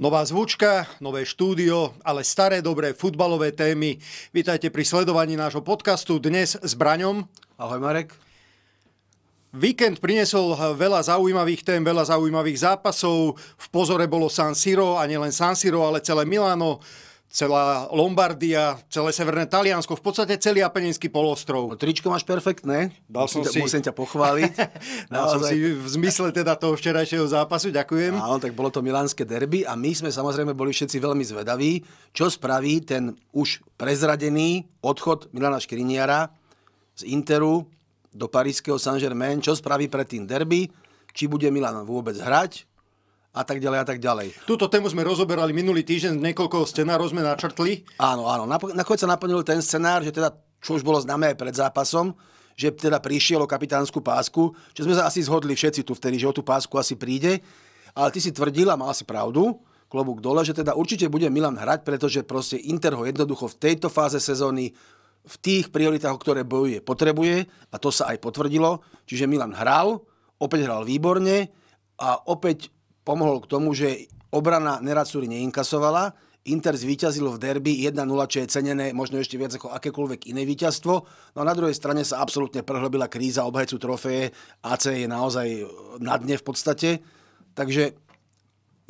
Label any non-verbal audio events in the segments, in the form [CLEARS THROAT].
Nová zvučka, nové štúdio, ale staré dobré futbalové témy. Vítajte pri sledovaní nášho podcastu dnes s Braňom. Ahoj Marek. Víkend priniesol veľa zaujímavých tém, veľa zaujímavých zápasov. V pozore bolo San Siro a nielen San Siro, ale celé Milano celá Lombardia, celé severné Taliansko, v podstate celý Apeninský polostrov. No, tričko máš perfektné, Dal musím, som si... musím ťa pochváliť. [LAUGHS] Dal som si v zmysle teda toho včerajšieho zápasu, ďakujem. Áno, tak bolo to milánske derby a my sme samozrejme boli všetci veľmi zvedaví, čo spraví ten už prezradený odchod Milana Škriniara z Interu do parískeho Saint-Germain, čo spraví pred tým derby, či bude Milan vôbec hrať, a tak ďalej a tak ďalej. Túto tému sme rozoberali minulý týždeň, niekoľko scenárov sme načrtli. Áno, áno. Nakoniec sa naplnil ten scenár, že teda, čo už bolo známe aj pred zápasom, že teda prišiel o kapitánsku pásku, že sme sa asi zhodli všetci tu vtedy, že o tú pásku asi príde, ale ty si tvrdil mal si pravdu, klobúk dole, že teda určite bude Milan hrať, pretože proste Inter ho jednoducho v tejto fáze sezóny v tých prioritách, o ktoré bojuje, potrebuje a to sa aj potvrdilo. Čiže Milan hral, opäť hral výborne a opäť pomohol k tomu, že obrana Neracúry neinkasovala, Inter zvíťazil v derby 1-0, čo je cenené možno ešte viac ako akékoľvek iné víťazstvo. No a na druhej strane sa absolútne prehlbila kríza obhajcu trofeje. AC je naozaj na dne v podstate. Takže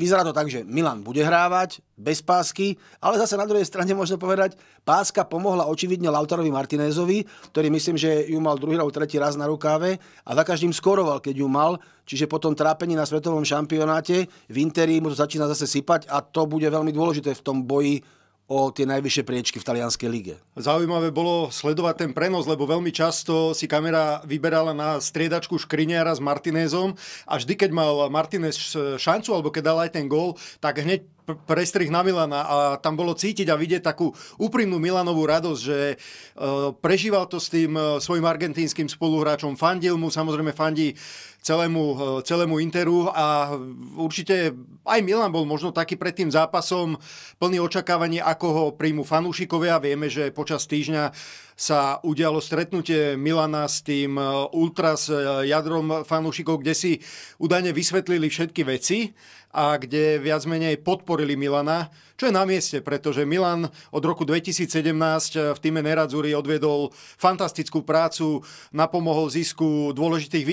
Vyzerá to tak, že Milan bude hrávať bez pásky, ale zase na druhej strane možno povedať, páska pomohla očividne Lautarovi Martinézovi, ktorý myslím, že ju mal druhý alebo tretí raz na rukáve a za každým skoroval, keď ju mal, čiže po tom trápení na svetovom šampionáte v Interi mu to začína zase sypať a to bude veľmi dôležité v tom boji o tie najvyššie priečky v talianskej lige. Zaujímavé bolo sledovať ten prenos, lebo veľmi často si kamera vyberala na striedačku Škriniara s Martinezom a vždy, keď mal Martinez šancu, alebo keď dal aj ten gól, tak hneď prestrih na Milana a tam bolo cítiť a vidieť takú úprimnú Milanovú radosť, že e, prežíval to s tým e, svojim argentínskym spoluhráčom, fandil mu, samozrejme fandí celému, e, celému Interu a určite aj Milan bol možno taký pred tým zápasom plný očakávaní, ako ho príjmu fanúšikovia. Vieme, že počas týždňa sa udialo stretnutie Milana s tým ultras jadrom fanúšikov, kde si údajne vysvetlili všetky veci a kde viac menej podporili Milana čo je na mieste, pretože Milan od roku 2017 eh, v týme Neradzuri odvedol fantastickú prácu, napomohol zisku dôležitých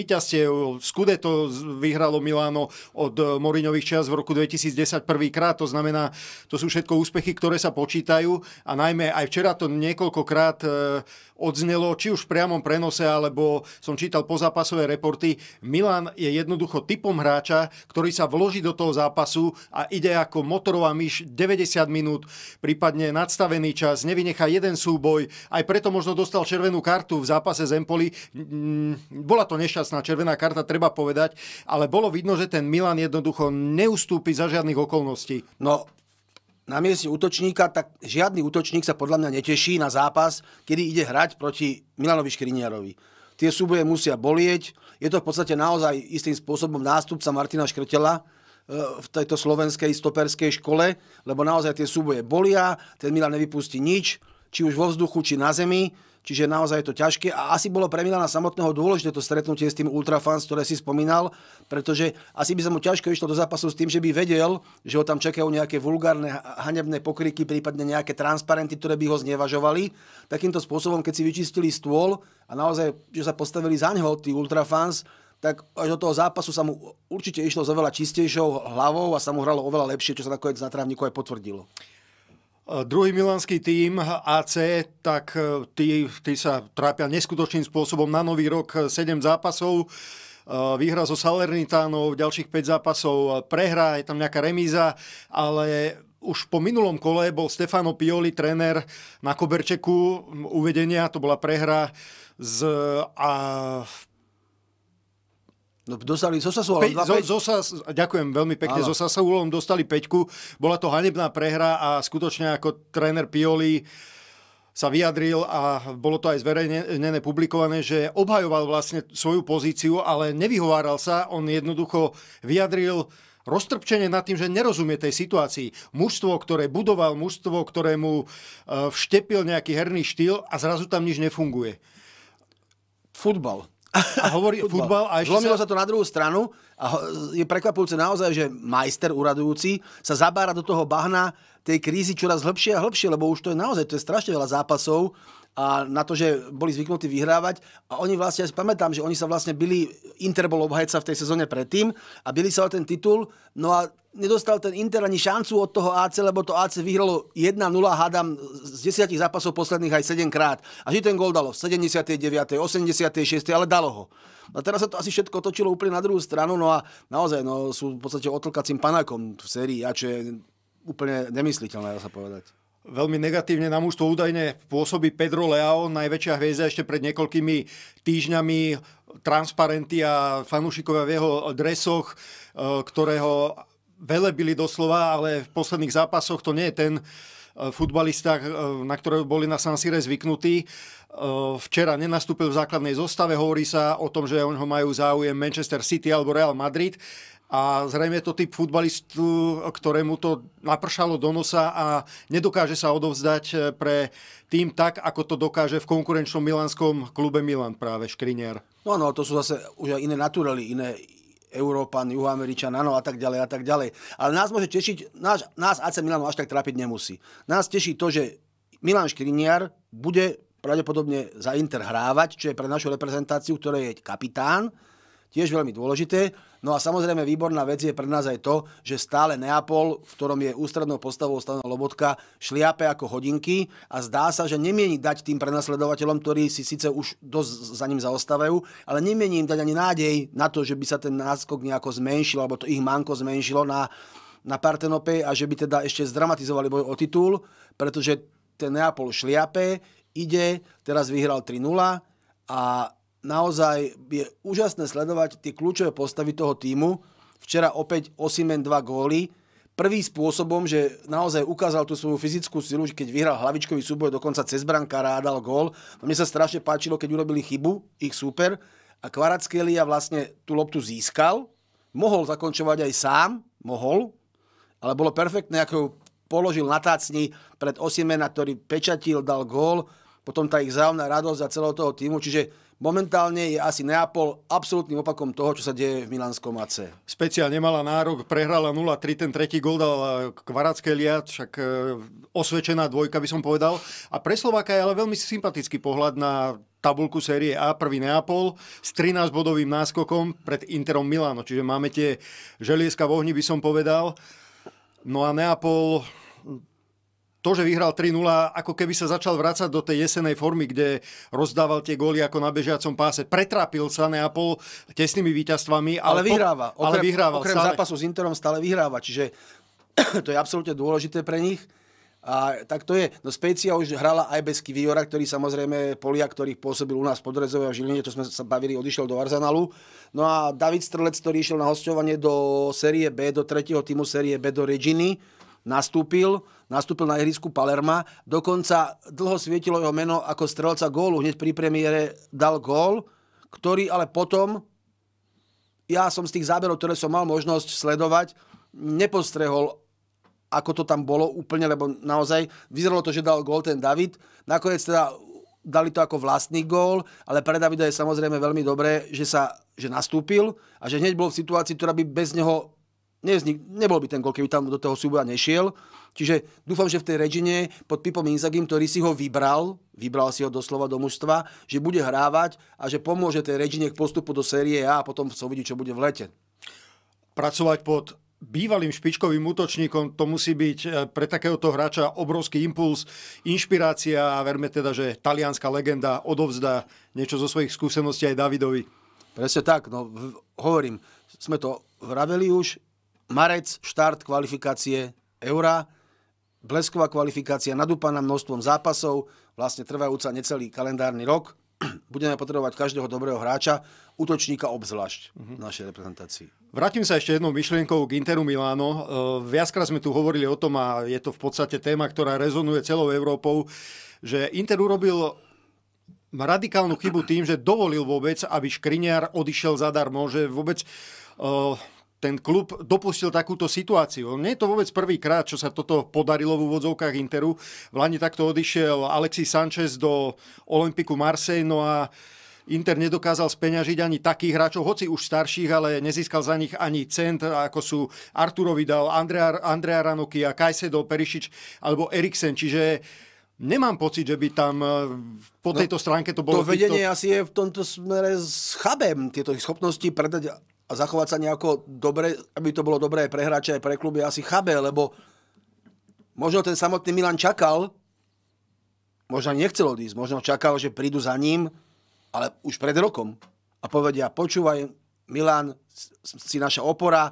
Skude to vyhralo Milano od eh, Morinových čas v roku 2010 prvýkrát, to znamená, to sú všetko úspechy, ktoré sa počítajú a najmä aj včera to niekoľkokrát eh, odznelo, či už v priamom prenose, alebo som čítal pozápasové reporty. Milan je jednoducho typom hráča, ktorý sa vloží do toho zápasu a ide ako motorová myš 90 90 minút, prípadne nadstavený čas, nevynecha jeden súboj, aj preto možno dostal červenú kartu v zápase z Empoli. Mm, bola to nešťastná červená karta, treba povedať, ale bolo vidno, že ten Milan jednoducho neustúpi za žiadnych okolností. No, na mieste útočníka, tak žiadny útočník sa podľa mňa neteší na zápas, kedy ide hrať proti Milanovi Škriniarovi. Tie súboje musia bolieť. Je to v podstate naozaj istým spôsobom nástupca Martina Škrtela, v tejto slovenskej stoperskej škole, lebo naozaj tie súboje bolia, ten Milan nevypustí nič, či už vo vzduchu, či na zemi, čiže naozaj je to ťažké. A asi bolo pre Milana samotného dôležité to stretnutie s tým Ultrafans, ktoré si spomínal, pretože asi by sa mu ťažko išlo do zápasu s tým, že by vedel, že ho tam čakajú nejaké vulgárne, hanebné pokryky, prípadne nejaké transparenty, ktoré by ho znevažovali. Takýmto spôsobom, keď si vyčistili stôl a naozaj, že sa postavili za neho tí Ultrafans, tak až do toho zápasu sa mu určite išlo s oveľa čistejšou hlavou a sa mu hralo oveľa lepšie, čo sa nakoniec na trávniku aj potvrdilo. Druhý milanský tím AC, tak e, tí, tí sa trápia neskutočným spôsobom. Na nový rok 7 e, zápasov, e, výhra so Salernitánov, ďalších 5 zápasov prehra, je tam nejaká remíza, ale už po minulom kole bol Stefano Pioli tréner na koberčeku uvedenia, to bola prehra z, a No, dostali zo Sassuolom Pe- 2 zo, zo, Ďakujem veľmi pekne. Zo Sassuolom dostali 5. Bola to hanebná prehra a skutočne ako tréner Pioli sa vyjadril a bolo to aj zverejnené publikované, že obhajoval vlastne svoju pozíciu, ale nevyhováral sa. On jednoducho vyjadril roztrpčenie nad tým, že nerozumie tej situácii. Mužstvo, ktoré budoval, mužstvo, ktorému e, vštepil nejaký herný štýl a zrazu tam nič nefunguje. Futbal a hovorí futbal. a ešte Zlomilo sa... sa to na druhú stranu a je prekvapujúce naozaj, že majster uradujúci sa zabára do toho bahna tej krízy čoraz hĺbšie a hĺbšie, lebo už to je naozaj, to je strašne veľa zápasov a na to, že boli zvyknutí vyhrávať. A oni vlastne, ja si pamätám, že oni sa vlastne byli, Inter bol obhajca v tej sezóne predtým a byli sa o ten titul. No a nedostal ten Inter ani šancu od toho AC, lebo to AC vyhralo 1-0, hádam, z desiatich zápasov posledných aj 7 krát. A že ten gol dalo 79., 86., ale dalo ho. A teraz sa to asi všetko točilo úplne na druhú stranu, no a naozaj no, sú v podstate otlkacím panákom v sérii, a čo je úplne nemysliteľné, dá sa povedať veľmi negatívne na mužstvo údajne pôsobí Pedro Leao, najväčšia hviezda ešte pred niekoľkými týždňami, transparenty a fanúšikovia v jeho dresoch, e, ktorého byli doslova, ale v posledných zápasoch to nie je ten e, futbalista, e, na ktorého boli na San Sire zvyknutí. Včera nenastúpil v základnej zostave, hovorí sa o tom, že o ho majú záujem Manchester City alebo Real Madrid a zrejme je to typ futbalistu, ktorému to napršalo do nosa a nedokáže sa odovzdať eh, pre tým tak, ako to dokáže v konkurenčnom milanskom klube Milan práve Škriniar. No, no, to sú zase už aj iné naturely, iné, Európan, Juhoameričan, áno a tak ďalej a tak ďalej. Ale nás môže tešiť, nás, nás AC Milano až tak trápiť nemusí. Nás teší to, že Milan Škriniar bude pravdepodobne za Inter hrávať, čo je pre našu reprezentáciu, ktorá je kapitán, tiež veľmi dôležité. No a samozrejme výborná vec je pre nás aj to, že stále Neapol, v ktorom je ústrednou postavou Stana Lobotka, šliape ako hodinky a zdá sa, že nemieni dať tým prenasledovateľom, ktorí si síce už dosť za ním zaostávajú, ale nemieni im dať ani nádej na to, že by sa ten náskok nejako zmenšil, alebo to ich manko zmenšilo na, na Partenope a že by teda ešte zdramatizovali boj o titul, pretože ten Neapol šliape, ide, teraz vyhral 3-0 a naozaj je úžasné sledovať tie kľúčové postavy toho týmu. Včera opäť Osimen 2 góly. Prvý spôsobom, že naozaj ukázal tú svoju fyzickú silu, že keď vyhral hlavičkový súboj dokonca cez brankára a dal gól. No mne sa strašne páčilo, keď urobili chybu, ich super. A Kvaratskhelia vlastne tú loptu získal. Mohol zakončovať aj sám, mohol. Ale bolo perfektné, ako ju položil na tácni pred Osimena, ktorý pečatil, dal gól. Potom tá ich zájomná radosť za celého toho týmu. Čiže Momentálne je asi Neapol absolútnym opakom toho, čo sa deje v Milánskom AC. Specia nemala nárok, prehrala 0-3, ten tretí gol dal eh, Kvarácké liad, však eh, osvedčená dvojka by som povedal. A pre Slováka je ale veľmi sympatický pohľad na tabulku série A, prvý Neapol s 13-bodovým náskokom pred Interom Milano. Čiže máme tie želieska v ohni, by som povedal. No a Neapol to, že vyhral 3-0, ako keby sa začal vrácať do tej jesenej formy, kde rozdával tie góly ako na bežiacom páse. Pretrapil sa Neapol tesnými víťazstvami. Ale, ale vyhráva. Okrem, ale vyhrával, okrem stále. zápasu s Interom stále vyhráva, čiže [CLEARS THROAT] to je absolútne dôležité pre nich. A tak to je. No Specia už hrala aj bez Kiviora, ktorý samozrejme Polia, ktorý pôsobil u nás podrezové a Žiline, to sme sa bavili, odišiel do Arsenalu. No a David Strlec, ktorý išiel na hostovanie do série B, do tretieho týmu série B, do Reginy, nastúpil, nastúpil na ihrisku Palerma, dokonca dlho svietilo jeho meno ako strelca gólu, hneď pri premiére dal gól, ktorý ale potom, ja som z tých záberov, ktoré som mal možnosť sledovať, nepostrehol, ako to tam bolo úplne, lebo naozaj vyzeralo to, že dal gól ten David. Nakoniec teda dali to ako vlastný gól, ale pre Davida je samozrejme veľmi dobré, že sa že nastúpil a že hneď bol v situácii, ktorá by bez neho nevznik, nebol by ten gol, keby tam do toho súboja nešiel. Čiže dúfam, že v tej režine pod Pipom Inzagim, ktorý si ho vybral, vybral si ho doslova do mužstva, že bude hrávať a že pomôže tej režine k postupu do série A a potom sa uvidí, čo bude v lete. Pracovať pod bývalým špičkovým útočníkom, to musí byť e, pre takéhoto hráča obrovský impuls, inšpirácia a verme teda, že talianská legenda odovzdá niečo zo svojich skúseností aj Davidovi. Presne tak, no hovorím, sme to vraveli už, Marec, štart kvalifikácie Eura, blesková kvalifikácia nadúpaná množstvom zápasov, vlastne trvajúca necelý kalendárny rok. [CLEARS THROAT] Budeme potrebovať každého dobrého hráča, útočníka obzvlášť v našej reprezentácii. Vrátim sa ešte jednou myšlienkou k Interu Miláno. E, viackrát sme tu hovorili o tom a je to v podstate téma, ktorá rezonuje celou Európou, že Inter urobil radikálnu chybu tým, že dovolil vôbec, aby Škriniar odišiel zadarmo, že vôbec uh, ten klub dopustil takúto situáciu. Nie je to vôbec prvýkrát, čo sa toto podarilo v úvodzovkách Interu. V Lani takto odišiel Alexis Sanchez do Olympiku Marseille, no a Inter nedokázal speňažiť ani takých hráčov, hoci už starších, ale nezískal za nich ani cent, ako sú Arturo Vidal, Andrea, Andrea Ranokia, Kajsedo, Perišič alebo Eriksen. Čiže Nemám pocit, že by tam eh, po no, tejto stránke to bolo... To vedenie týchto... asi je v tomto smere s chabem, tieto schopnosti predať a zachovať sa nejako dobre, aby to bolo dobré pre hráča aj pre kluby, asi chabé, lebo možno ten samotný Milan čakal, možno nechcel odísť, možno čakal, že prídu za ním, ale už pred rokom a povedia, počúvaj, Milan, si naša opora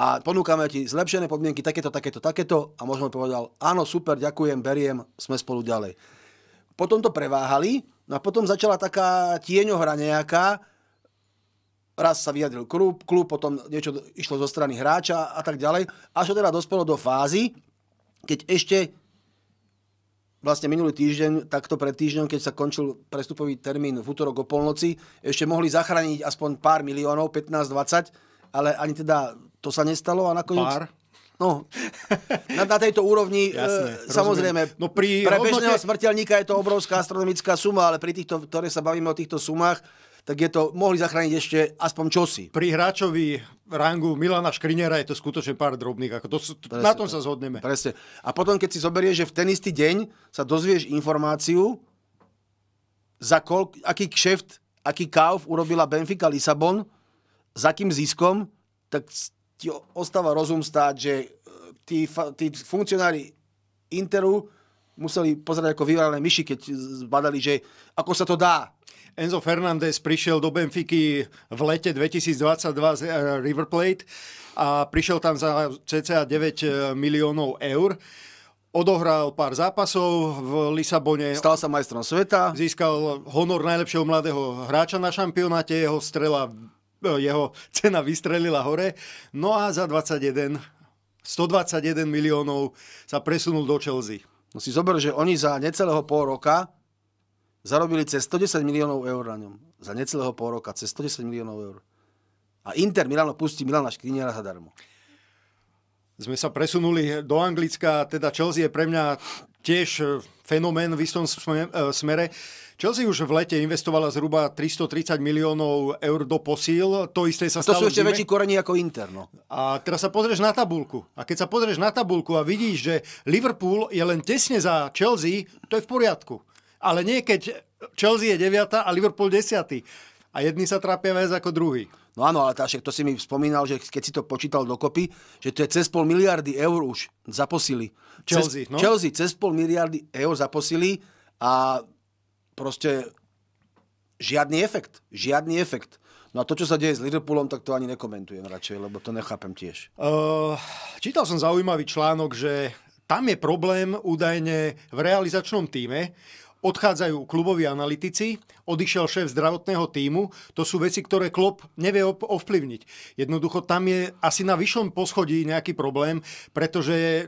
a ponúkame ti zlepšené podmienky, takéto, takéto, takéto a možno povedal, áno, super, ďakujem, beriem, sme spolu ďalej. Potom to preváhali, no a potom začala taká tieňohra nejaká, raz sa vyjadril klub, klub potom niečo išlo zo strany hráča a tak ďalej. Až to teda dospelo do fázy, keď ešte vlastne minulý týždeň, takto pred týždňom, keď sa končil prestupový termín v útorok o polnoci, ešte mohli zachrániť aspoň pár miliónov, 15-20, ale ani teda to sa nestalo a nakoniec... Pár? No, na, na tejto úrovni, [LAUGHS] Jasne, samozrejme, no pri pre hodnote... bežného smrteľníka je to obrovská astronomická suma, ale pri týchto, ktoré sa bavíme o týchto sumách, tak je to, mohli zachrániť ešte aspoň čosi. Pri hráčovi rangu Milana Škriniera je to skutočne pár drobných. Ako to, to, presne, na tom sa zhodneme. Presne. A potom, keď si zoberieš, že v ten istý deň sa dozvieš informáciu, za kol, aký kšeft, aký kauf urobila Benfica Lisabon, za akým ziskom, tak ti ostáva rozum stáť, že e, tí, tí funkcionári Interu museli pozerať ako vyvalené myši, keď zbadali, že ako sa to dá. Enzo Fernández prišiel do Benfiky v lete 2022 z eh, River Plate a prišiel tam za cca 9 eh, miliónov eur. Odohral pár zápasov v Lisabone. Stal sa majstrom sveta. Získal honor najlepšieho mladého hráča na šampionáte. Jeho strela, eh, jeho cena vystrelila hore. No a za 21 121 miliónov sa presunul do Chelsea. No si zober, že oni za necelého pol roka zarobili cez 110 miliónov eur na ňom. Za necelého pol roka, cez 110 miliónov eur. A Inter Milano pustí Milana Škriniera zadarmo. Sme sa presunuli do Anglicka, teda Chelsea je pre mňa tiež e, fenomén v istom e, smere. Chelsea už v lete investovala zhruba 330 miliónov eur do posíl. To isté sa stalo. To sú ešte väčší koreni ako Inter. No. A teraz sa pozrieš na tabulku. A keď sa pozrieš na tabulku a vidíš, že Liverpool je len tesne za Chelsea, to je v poriadku. Ale nie keď Chelsea je 9 a Liverpool 10. A jedni sa trápia viac ako druhý. No áno, ale Tášek, to si mi spomínal, že keď si to počítal dokopy, že to je cez pol miliardy eur už zaposili. Chelsea, cez, no? Chelsea, cez pol miliardy eur zaposili a proste žiadny efekt. Žiadny efekt. No a to, čo sa deje s Liverpoolom, tak to ani nekomentujem radšej, lebo to nechápem tiež. Uh, čítal som zaujímavý článok, že tam je problém údajne v realizačnom týme. Odchádzajú kluboví analytici, odišiel šéf zdravotného týmu. To sú veci, ktoré Klopp nevie ovplyvniť. Jednoducho tam je asi na vyššom poschodí nejaký problém, pretože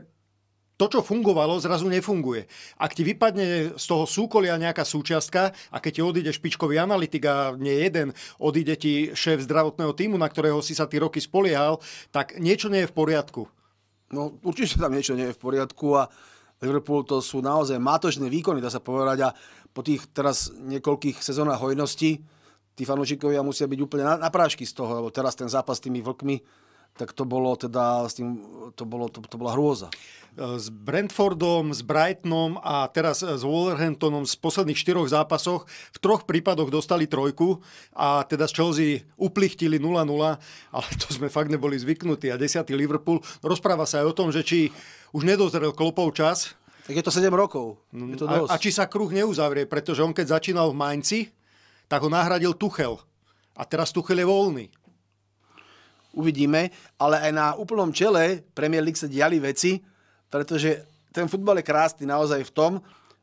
to, čo fungovalo, zrazu nefunguje. Ak ti vypadne z toho súkolia nejaká súčiastka a keď ti odíde špičkový analytik a nie jeden, odíde ti šéf zdravotného týmu, na ktorého si sa ty roky spoliehal, tak niečo nie je v poriadku. No určite tam niečo nie je v poriadku a Liverpool to sú naozaj mátočné výkony, dá sa povedať. A po tých teraz niekoľkých sezónach hojnosti, tí fanúšikovia musia byť úplne na, na prášky z toho, lebo teraz ten zápas s tými vlkmi tak to bolo teda s tým, to, bolo, to, to bola hrôza. E, s Brentfordom, s Brightonom a teraz e, s Wolverhamptonom z posledných štyroch zápasoch v troch prípadoch dostali trojku a teda z Chelsea uplichtili 0-0, ale to sme fakt neboli zvyknutí. A desiatý Liverpool, rozpráva sa aj o tom, že či už nedozrel klopov čas, tak je to 7 rokov. Mm, je to dosť. A, a či sa kruh neuzavrie, pretože on keď začínal v Mainci, tak ho nahradil Tuchel. A teraz Tuchel je voľný uvidíme, ale aj na úplnom čele Premier League sa diali veci, pretože ten futbal je krásny naozaj v tom,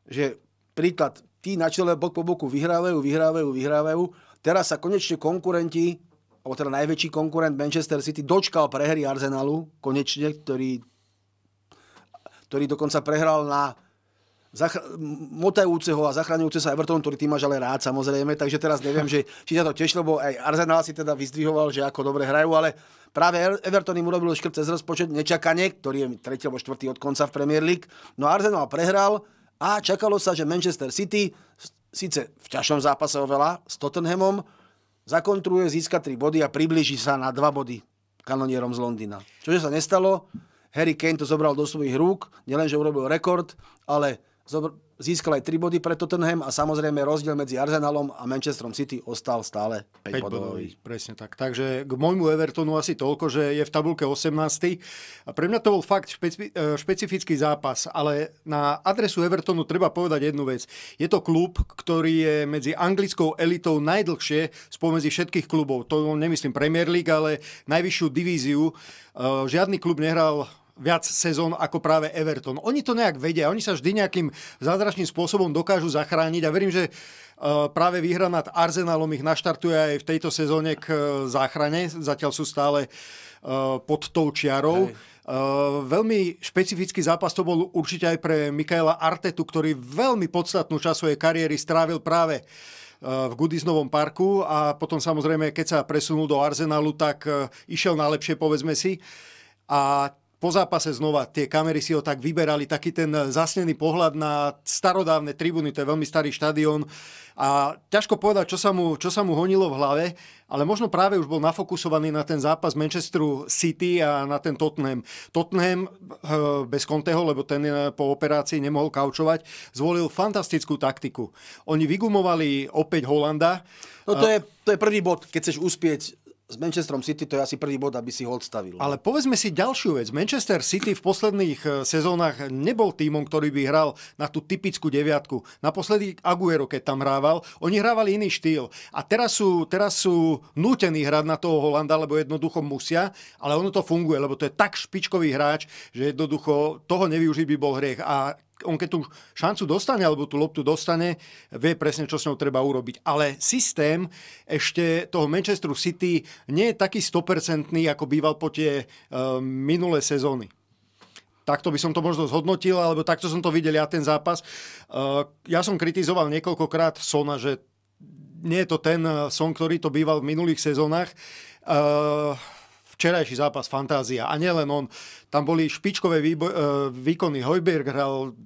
že príklad, tí na čele bok po boku vyhrávajú, vyhrávajú, vyhrávajú, teraz sa konečne konkurenti, alebo teda najväčší konkurent Manchester City dočkal prehry Arsenalu, konečne, ktorý, ktorý dokonca prehral na zach- motajúceho a zachraňujúceho sa Everton, ktorý ty máš ale rád samozrejme, takže teraz neviem, že, či sa to tešilo, lebo aj Arsenal si teda vyzdvihoval, že ako dobre hrajú, ale práve Everton im urobil škrt cez rozpočet nečakanie, ktorý je tretí alebo štvrtý od konca v Premier League. No Arsenal prehral a čakalo sa, že Manchester City, síce v ťažšom zápase oveľa, s Tottenhamom, zakontruje, získa 3 body a približí sa na 2 body kanonierom z Londýna. Čože sa nestalo, Harry Kane to zobral do svojich rúk, nielenže urobil rekord, ale získal aj 3 body pre Tottenham a samozrejme rozdiel medzi Arsenalom a Manchesterom City ostal stále 5, 5 bodový. bodový. Presne tak. Takže k môjmu Evertonu asi toľko, že je v tabulke 18. A pre mňa to bol fakt špeci- e, špecifický zápas, ale na adresu Evertonu treba povedať jednu vec. Je to klub, ktorý je medzi anglickou elitou najdlhšie spomedzi všetkých klubov. To nemyslím Premier League, ale najvyššiu divíziu. E, žiadny klub nehral viac sezón ako práve Everton. Oni to nejak vedia, oni sa vždy nejakým zázračným spôsobom dokážu zachrániť a verím, že e, práve výhra nad Arsenalom ich naštartuje aj v tejto sezóne k e, záchrane. Zatiaľ sú stále e, pod tou čiarou. Hej. Veľmi špecifický zápas to bol určite aj pre Mikaela Artetu, ktorý veľmi podstatnú časť svojej kariéry strávil práve v Goodisnovom parku a potom samozrejme, keď sa presunul do Arsenalu, tak išiel na lepšie, povedzme si. A po zápase znova tie kamery si ho tak vyberali, taký ten zasnený pohľad na starodávne tribúny, to je veľmi starý štadión. A ťažko povedať, čo sa, mu, čo sa mu honilo v hlave, ale možno práve už bol nafokusovaný na ten zápas Manchesteru City a na ten Tottenham. Tottenham eh, bez Conteho, lebo ten eh, po operácii nemohol kaučovať, zvolil fantastickú taktiku. Oni vygumovali opäť Holanda. No to je, to je prvý bod, keď chceš uspieť s Manchesterom City to je asi prvý bod, aby si ho odstavil. No. Ale povedzme si ďalšiu vec. Manchester City v posledných eh, sezónach nebol tímom, ktorý by hral na tú typickú deviatku. Naposledy Aguero, keď tam hrával, oni hrávali iný štýl. A teraz sú, teraz sú nútení hrať na toho Holanda, lebo jednoducho musia, ale ono to funguje, lebo to je tak špičkový hráč, že jednoducho toho nevyužiť by bol hriech. A on keď tú šancu dostane, alebo tú loptu dostane, vie presne, čo s ňou treba urobiť. Ale systém ešte toho Manchesteru City nie je taký 100% ako býval po tie e, minulé sezóny. Takto by som to možno zhodnotil, alebo takto som to videl ja ten zápas. Uh, ja som kritizoval niekoľkokrát Sona, že nie je to ten e, Son, ktorý to býval v minulých sezónach. Uh, včerajší zápas Fantázia. A nielen on. Tam boli špičkové výboj, výkony. Hojberg hral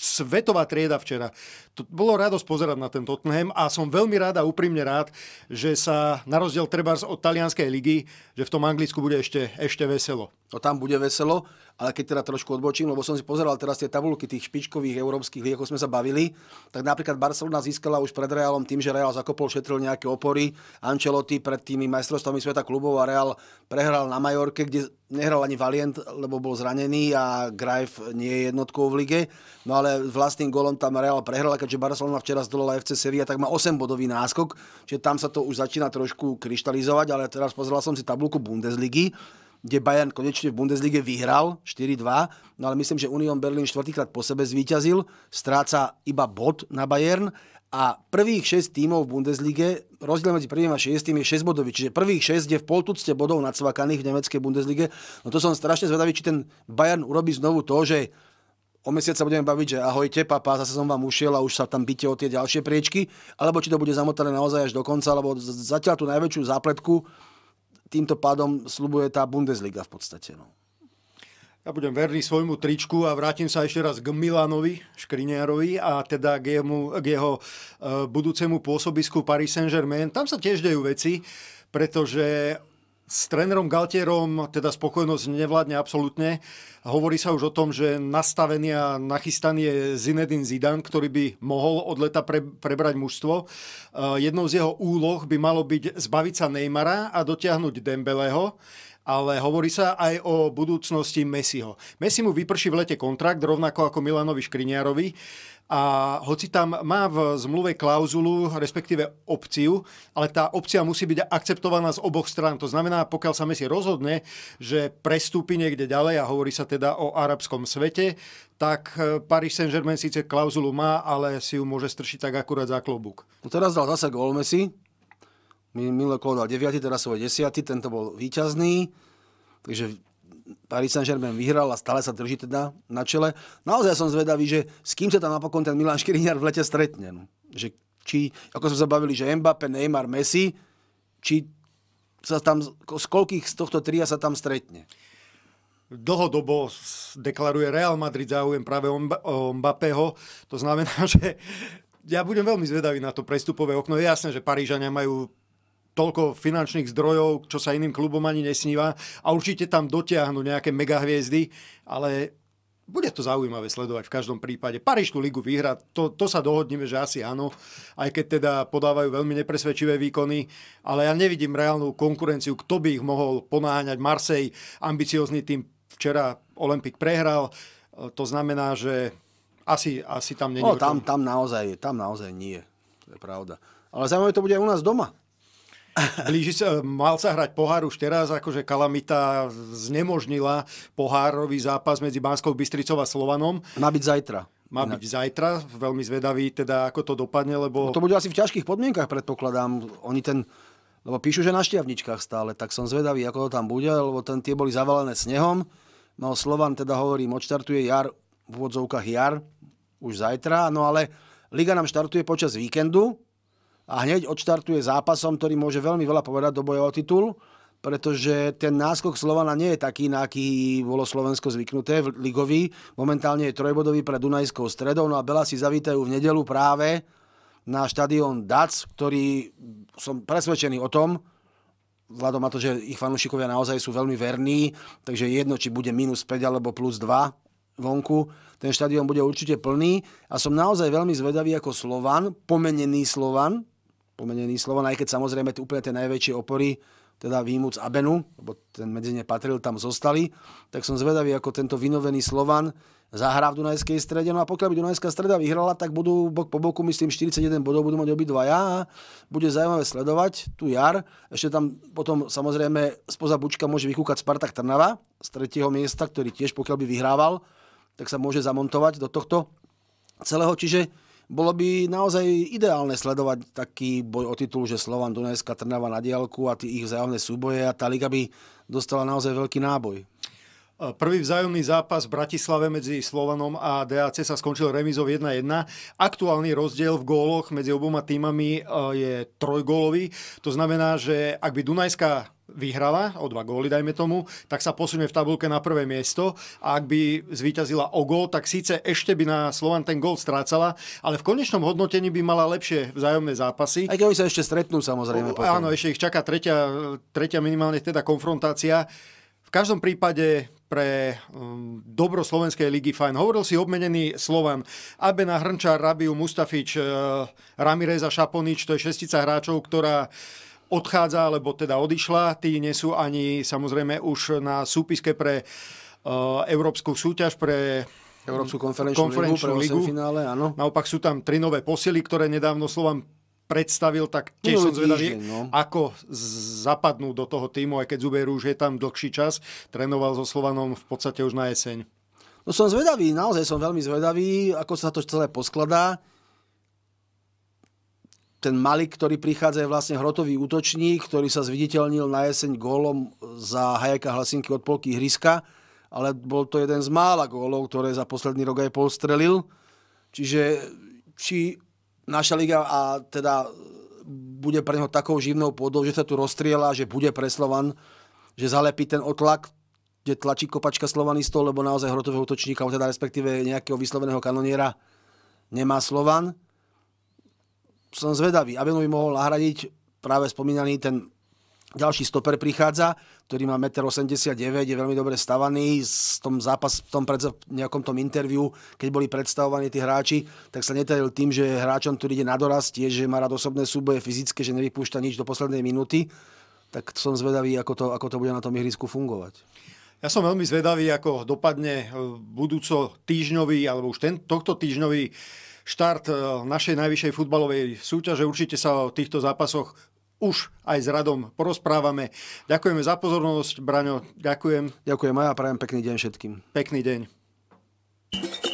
svetová trieda včera. To bolo radosť pozerať na ten Tottenham a som veľmi rád a úprimne rád, že sa na rozdiel treba od talianskej ligy, že v tom Anglicku bude ešte, ešte veselo. To tam bude veselo ale keď teda trošku odbočím, lebo som si pozeral teraz tie tabulky tých špičkových európskych lík, ako sme sa bavili, tak napríklad Barcelona získala už pred Realom tým, že Real zakopol, šetril nejaké opory. Ancelotti pred tými majstrovstvami sveta klubov a Real prehral na Majorke, kde nehral ani Valient, lebo bol zranený a Greif nie je jednotkou v lige. No ale vlastným golom tam Real prehral, keďže Barcelona včera zdolala FC Sevilla, tak má 8-bodový náskok, čiže tam sa to už začína trošku kryštalizovať, ale teraz pozeral som si tabulku Bundesligy kde Bayern konečne v Bundeslige vyhral 4-2, no ale myslím, že Union Berlin štvrtýkrát po sebe zvíťazil, stráca iba bod na Bayern a prvých 6 tímov v Bundeslige, rozdiel medzi prvým a 6 je 6 bodový, čiže prvých 6 je v poltucte bodov nadsvakaných v nemeckej Bundeslige. No to som strašne zvedavý, či ten Bayern urobí znovu to, že o mesiac sa budeme baviť, že ahojte, papa, zase som vám ušiel a už sa tam byte o tie ďalšie priečky, alebo či to bude zamotané naozaj až do konca, lebo zatiaľ tú najväčšiu zápletku týmto pádom slubuje tá Bundesliga v podstate. No. Ja budem verný svojmu tričku a vrátim sa ešte raz k Milanovi, Škriniarovi a teda k, jemu, k jeho e, budúcemu pôsobisku Paris Saint-Germain. Tam sa tiež dejú veci, pretože s trénerom Galtierom teda spokojnosť nevládne absolútne. Hovorí sa už o tom, že nastavený a nachystaný je Zinedine Zidane, ktorý by mohol od leta pre, prebrať mužstvo. E, jednou z jeho úloh by malo byť zbaviť sa Neymara a dotiahnuť Dembeleho ale hovorí sa aj o budúcnosti Messiho. Messi mu vyprší v lete kontrakt, rovnako ako Milanovi Škriniarovi. A hoci tam má v zmluve klauzulu, respektíve opciu, ale tá opcia musí byť akceptovaná z oboch strán. To znamená, pokiaľ sa Messi rozhodne, že prestúpi niekde ďalej a hovorí sa teda o arabskom svete, tak e, Paris Saint-Germain síce klauzulu má, ale si ju môže stršiť tak akurát za klobúk. No teraz dal zase gol Messi, Milo dal 9, teraz svoj 10, tento bol výťazný, takže Paris Saint-Germain vyhral a stále sa drží teda na čele. Naozaj som zvedavý, že s kým sa tam napokon ten Milan Škriňar v lete stretne. No. Že, či, ako sme sa bavili, že Mbappé, Neymar, Messi, či sa tam, z koľkých z tohto tria sa tam stretne? Dlhodobo deklaruje Real Madrid záujem práve o Mbappého. To znamená, [LAUGHS] že ja budem veľmi zvedavý na to prestupové okno. Je jasné, že Parížania majú toľko finančných zdrojov, čo sa iným klubom ani nesníva a určite tam dotiahnu nejaké megahviezdy, ale bude to zaujímavé sledovať v každom prípade. Parížskú ligu vyhra, to, to sa dohodneme, že asi áno, aj keď teda podávajú veľmi nepresvedčivé výkony, ale ja nevidím reálnu konkurenciu, kto by ich mohol ponáhaňať. Marsej, ambiciózny tým včera Olympik prehral, to znamená, že asi, asi tam nie no, tam, tam, naozaj, tam naozaj nie, to je pravda. Ale zaujímavé to bude aj u nás doma. Blíži sa, mal sa hrať pohár už teraz, akože kalamita znemožnila pohárový zápas medzi Banskou Bystricou a Slovanom. Má byť zajtra. Má byť ne. zajtra, veľmi zvedavý teda, ako to dopadne, lebo... No to bude asi v ťažkých podmienkach, predpokladám. Oni ten, lebo píšu, že na šťavničkách stále, tak som zvedavý, ako to tam bude, lebo ten, tie boli zavalené snehom. No Slovan teda hovorím, odštartuje jar, v úvodzovkách jar, už zajtra, no ale liga nám štartuje počas víkendu, a hneď odštartuje zápasom, ktorý môže veľmi veľa povedať do boja o titul, pretože ten náskok Slovana nie je taký, na aký bolo Slovensko zvyknuté, v ligovi. Momentálne je trojbodový pre Dunajskou stredou, no a Bela si zavítajú v nedelu práve na štadión Dac, ktorý som presvedčený o tom, vzhľadom na to, že ich fanúšikovia naozaj sú veľmi verní, takže jedno, či bude minus 5 alebo plus 2 vonku, ten štadión bude určite plný a som naozaj veľmi zvedavý ako Slovan, pomenený Slovan, spomenený Slovan, no aj keď samozrejme tie úplne tie najväčšie opory, teda výmuc Abenu, lebo ten medzi ne patril, tam zostali, tak som zvedavý, ako tento vynovený Slovan zahrá v Dunajskej strede. No a pokiaľ by Dunajská streda vyhrala, tak budú bok po boku, myslím, 41 bodov budú mať obidva ja a bude zaujímavé sledovať tu jar. Ešte tam potom samozrejme spoza bučka môže vykúkať Spartak Trnava z tretieho miesta, ktorý tiež pokiaľ by vyhrával, tak sa môže zamontovať do tohto celého. Čiže bolo by naozaj ideálne sledovať taký boj o titul, že Slovan, Dunajská Trnava na diálku a tie ich vzájomné súboje a tá liga by dostala naozaj veľký náboj. Prvý vzájomný zápas v Bratislave medzi Slovanom a DAC sa skončil remizou 1-1. Aktuálny rozdiel v góloch medzi oboma týmami e, je trojgólový. To znamená, že ak by Dunajská vyhrala, o dva góly dajme tomu, tak sa posunie v tabulke na prvé miesto a ak by zvíťazila o gól, tak síce ešte by na Slovan ten gól strácala, ale v konečnom hodnotení by mala lepšie vzájomné zápasy. Aj keď oni sa ešte stretnú samozrejme. O, potom. Áno, ešte ich čaká tretia, tretia minimálne teda konfrontácia. V každom prípade pre um, dobro Slovenskej ligy fajn. Hovoril si obmenený Slovan. Abena Hrnčar, Rabiu Mustafič, uh, Šaponič, to je šestica hráčov, ktorá odchádza, alebo teda odišla. Tí nie sú ani samozrejme už na súpiske pre uh, európsku súťaž, pre Európsku konferenčnú, konferenčnú ligu, ligu. Finále, áno. Naopak sú tam tri nové posily, ktoré nedávno Slovan predstavil, tak tiež no, som zvedavý, no. ako zapadnú do toho týmu, aj keď Zuber už je tam dlhší čas, trénoval so Slovanom v podstate už na jeseň. No som zvedavý, naozaj som veľmi zvedavý, ako sa to celé poskladá. Ten Malik, ktorý prichádza, je vlastne hrotový útočník, ktorý sa zviditeľnil na jeseň gólom za Hajeka Hlasinky od polky hryska, ale bol to jeden z mála gólov, ktoré za posledný rok aj polstrelil. Čiže či naša liga a teda bude pre neho takou živnou pôdou, že sa tu rozstriela, že bude pre Slovan, že zalepí ten otlak, kde tlačí kopačka Slovanistov, lebo naozaj hrotového útočníka, teda respektíve nejakého vysloveného kanoniera nemá Slovan. Som zvedavý, aby mu by mohol nahradiť práve spomínaný ten ďalší stoper prichádza, ktorý má 1,89 m, je veľmi dobre stavaný. V tom zápas, v tom pred, nejakom tom interviu, keď boli predstavovaní tí hráči, tak sa netajil tým, že hráčom, ktorý ide na dorast, je, že má rád osobné súboje fyzické, že nevypúšťa nič do poslednej minúty. Tak som zvedavý, ako to, ako to bude na tom ihrisku fungovať. Ja som veľmi zvedavý, ako dopadne eh, budúco týždňový, alebo už ten, tohto týždňový štart eh, našej najvyššej futbalovej súťaže. Určite sa o týchto zápasoch už aj s Radom porozprávame. Ďakujeme za pozornosť, Braňo, ďakujem. Ďakujem aj a prajem pekný deň všetkým. Pekný deň.